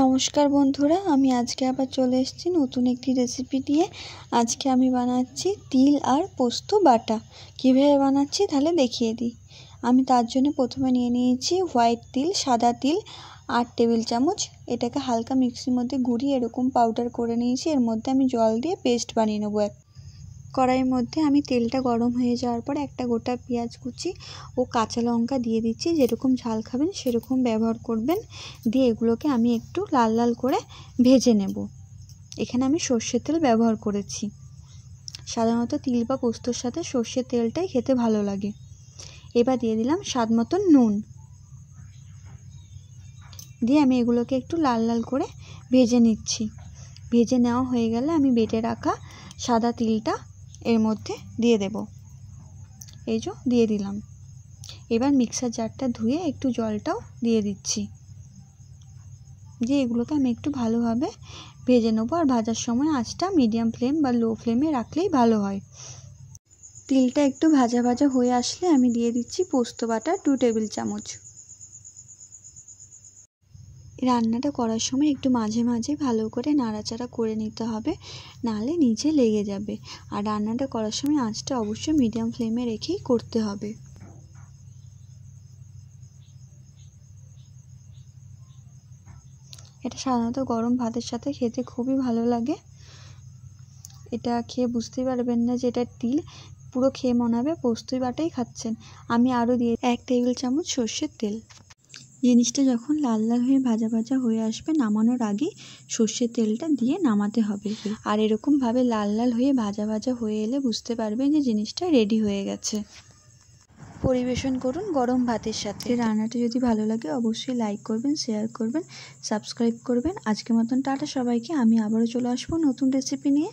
নমস্কার বন্ধুরা আমি আজকে আবার চলে এসেছি নতুন একটি রেসিপি দিয়ে আজকে আমি বানাচ্ছি তিল আর পোস্ত বাটা কীভাবে বানাচ্ছি তাহলে দেখিয়ে দিই আমি তার জন্য প্রথমে নিয়ে নিয়েছি হোয়াইট তিল সাদা তিল আট টেবিল চামচ এটাকে হালকা মিক্সির মধ্যে গুঁড়িয়ে এরকম পাউডার করে নিয়েছি এর মধ্যে আমি জল দিয়ে পেস্ট বানিয়ে নেবো এক কড়াইয়ের মধ্যে আমি তেলটা গরম হয়ে যাওয়ার পর একটা গোটা পেঁয়াজ কুচি ও কাঁচা লঙ্কা দিয়ে দিচ্ছি যেরকম ঝাল খাবেন সেরকম ব্যবহার করবেন দিয়ে এগুলোকে আমি একটু লাল লাল করে ভেজে নেব এখানে আমি সর্ষের তেল ব্যবহার করেছি সাধারণত তিল বা পোস্তর সাথে সর্ষের তেলটাই খেতে ভালো লাগে এবার দিয়ে দিলাম স্বাদ মতন নুন দিয়ে আমি এগুলোকে একটু লাল লাল করে ভেজে নিচ্ছি ভেজে নেওয়া হয়ে গেলে আমি বেটে রাখা সাদা তিলটা এর মধ্যে দিয়ে দেব এই যে দিয়ে দিলাম এবার মিক্সার জারটা ধুয়ে একটু জলটাও দিয়ে দিচ্ছি যে এগুলোকে আমি একটু ভালোভাবে ভেজে নেবো আর ভাজার সময় আঁচটা মিডিয়াম ফ্লেম বা লো ফ্লেমে রাখলেই ভালো হয় তিলটা একটু ভাজা ভাজা হয়ে আসলে আমি দিয়ে দিচ্ছি পোস্ত বাটা টু টেবিল চামচ রান্নাটা করার সময় একটু মাঝে মাঝে ভালো করে নাড়াচাড়া করে নিতে হবে নাহলে নিচে লেগে যাবে আর রান্নাটা করার সময় আঁচটা অবশ্যই মিডিয়াম ফ্লেমে রেখেই করতে হবে এটা সাধারণত গরম ভাতের সাথে খেতে খুবই ভালো লাগে এটা খেয়ে বুঝতেই পারবেন না যে এটা তিল পুরো খেয়ে মনে হবে পোস্তই বাটাই খাচ্ছেন আমি আরও দিয়ে এক টেবিল চামচ সর্ষের তেল জিনিসটা যখন লাল লাল হয়ে ভাজা ভাজা হয়ে আসবে নামানোর আগে সর্ষের তেলটা দিয়ে নামাতে হবে আর এরকমভাবে লাল লাল হয়ে ভাজা ভাজা হয়ে এলে বুঝতে পারবে যে জিনিসটা রেডি হয়ে গেছে পরিবেশন করুন গরম ভাতের সাথে রান্নাটা যদি ভালো লাগে অবশ্যই লাইক করবেন শেয়ার করবেন সাবস্ক্রাইব করবেন আজকের মতন টাটা সবাইকে আমি আবারও চলে আসবো নতুন রেসিপি নিয়ে